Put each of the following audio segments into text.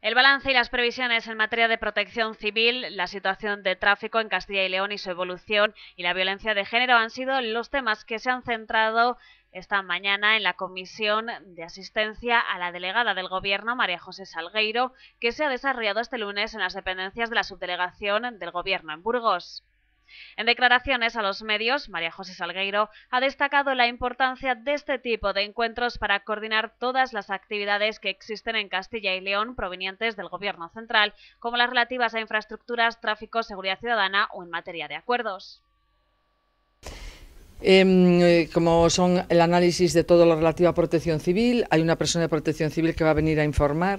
El balance y las previsiones en materia de protección civil, la situación de tráfico en Castilla y León y su evolución y la violencia de género han sido los temas que se han centrado esta mañana en la comisión de asistencia a la delegada del Gobierno, María José Salgueiro, que se ha desarrollado este lunes en las dependencias de la subdelegación del Gobierno en Burgos. En declaraciones a los medios, María José Salgueiro ha destacado la importancia de este tipo de encuentros para coordinar todas las actividades que existen en Castilla y León provenientes del Gobierno central, como las relativas a infraestructuras, tráfico, seguridad ciudadana o en materia de acuerdos. Em, eh, como son el análisis de todo lo relativo a protección civil, hay una persona de protección civil que va a venir a informar.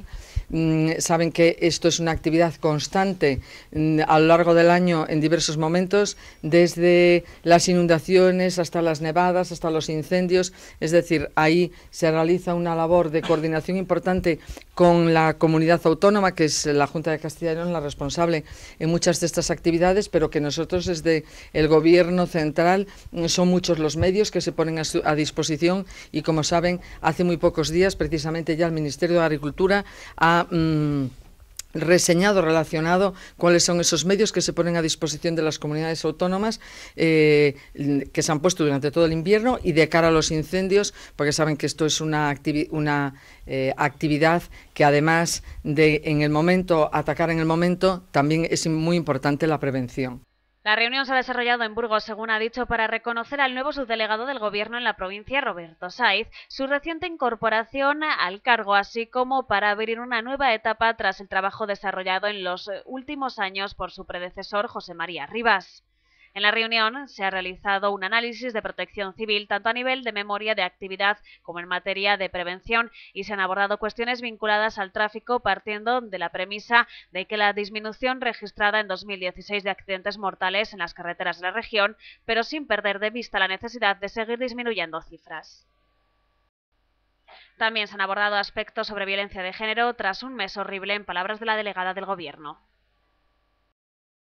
Mm, saben que esto es una actividad constante mm, a lo largo del año en diversos momentos, desde las inundaciones hasta las nevadas, hasta los incendios. Es decir, ahí se realiza una labor de coordinación importante con la comunidad autónoma, que es la Junta de Castilla y León la responsable en muchas de estas actividades, pero que nosotros desde el Gobierno central mm, somos muchos los medios que se ponen a, disposición y, como saben, hace muy pocos días, precisamente ya el Ministerio de Agricultura ha... Mm, reseñado, relacionado, cuáles son esos medios que se ponen a disposición de las comunidades autónomas eh, que se han puesto durante todo el invierno y de cara a los incendios, porque saben que esto es una, eh, actividad que además de en el momento, atacar en el momento, también es muy importante la prevención. La reunión se ha desarrollado en Burgos, según ha dicho, para reconocer al nuevo subdelegado del Gobierno en la provincia, Roberto Saiz, su reciente incorporación al cargo, así como para abrir una nueva etapa tras el trabajo desarrollado en los eh, últimos años por su predecesor, José María Rivas. En la reunión se ha realizado un análisis de protección civil tanto a nivel de memoria de actividad como en materia de prevención y se han abordado cuestiones vinculadas al tráfico partiendo de la premisa de que la disminución registrada en 2016 de accidentes mortales en las carreteras de la región, pero sin perder de vista la necesidad de seguir disminuyendo cifras. También se han abordado aspectos sobre violencia de género tras un mes horrible en palabras de la delegada del Gobierno.